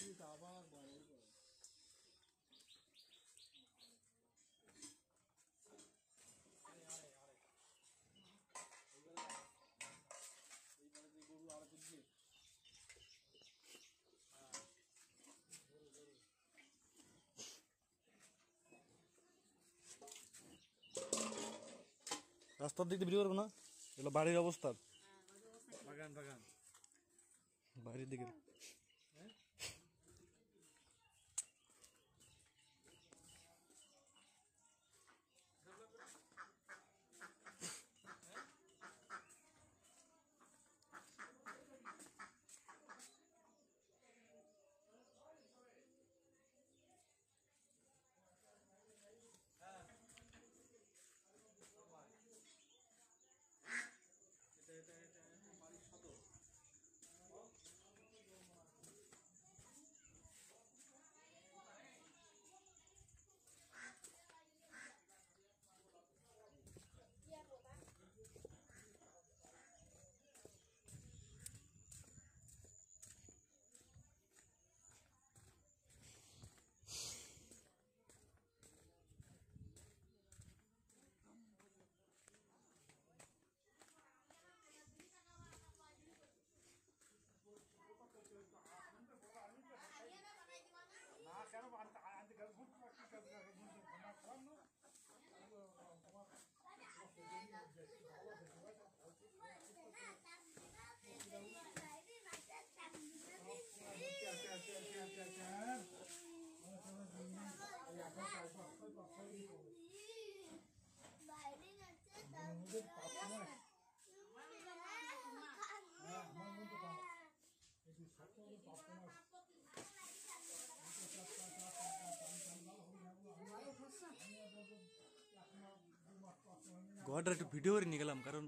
ঠিক আবার বাইরে রাস্তার দিক দিয়ে ভিডিও করবো না এগুলো বাড়ির অবস্থা হ্যাঁ, বাগান বাগান বাড়ির দিকে ঘরটা একটু ভিডিও করে নিয়ে গেলাম কারণ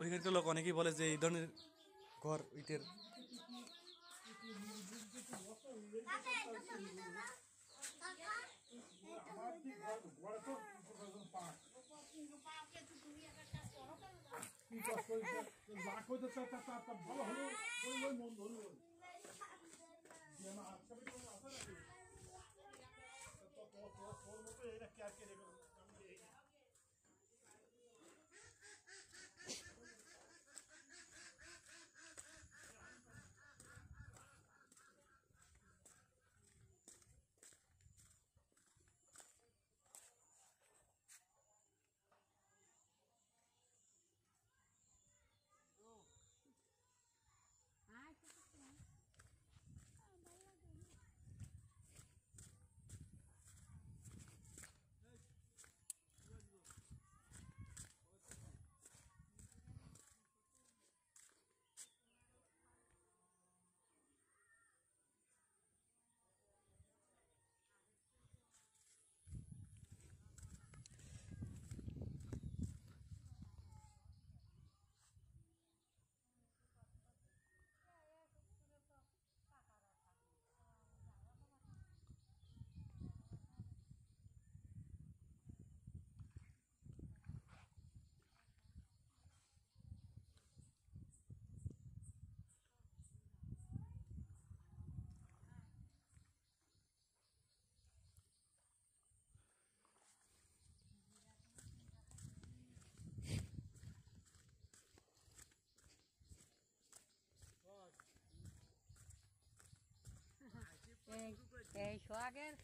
ওইখানকার লোক অনেকেই বলে যে এই ধরনের ঘর ইটের Agora tô fazendo parte. a tá, tá, não quer querer પૈસો આગળ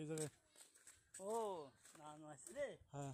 এই জায়গায় ও ধান আসছে হ্যাঁ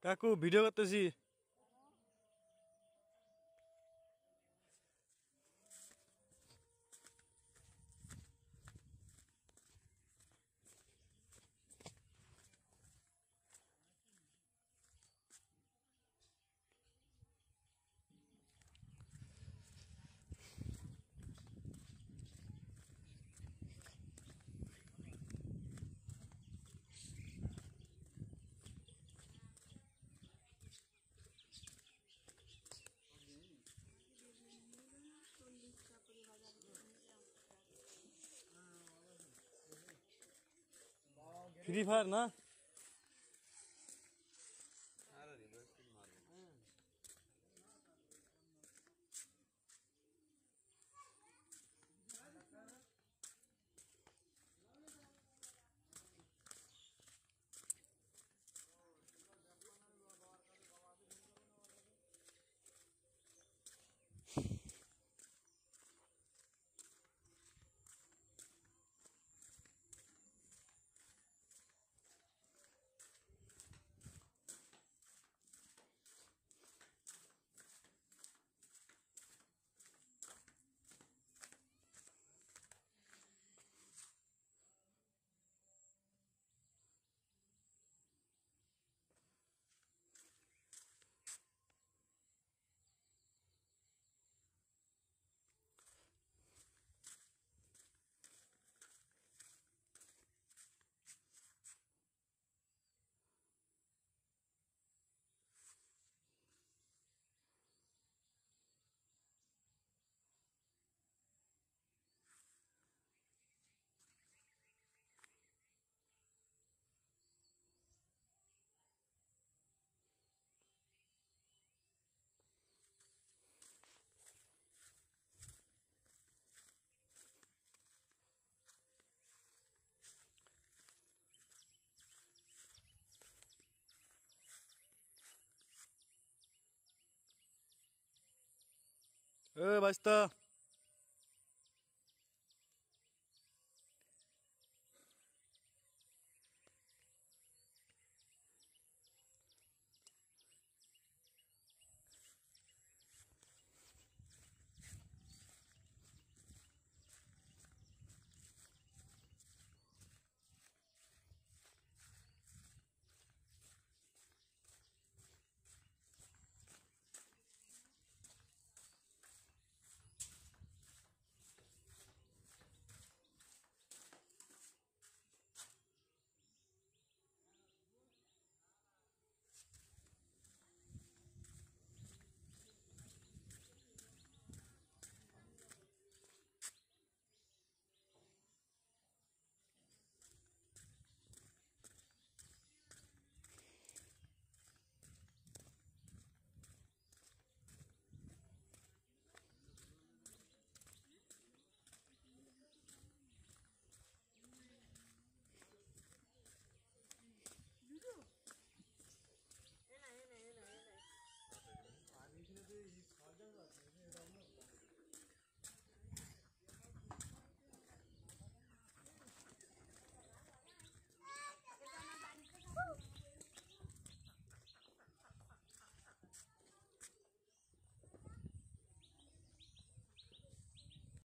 Kaku, video kat tu sih. Free Fire না 에 예, 맛있다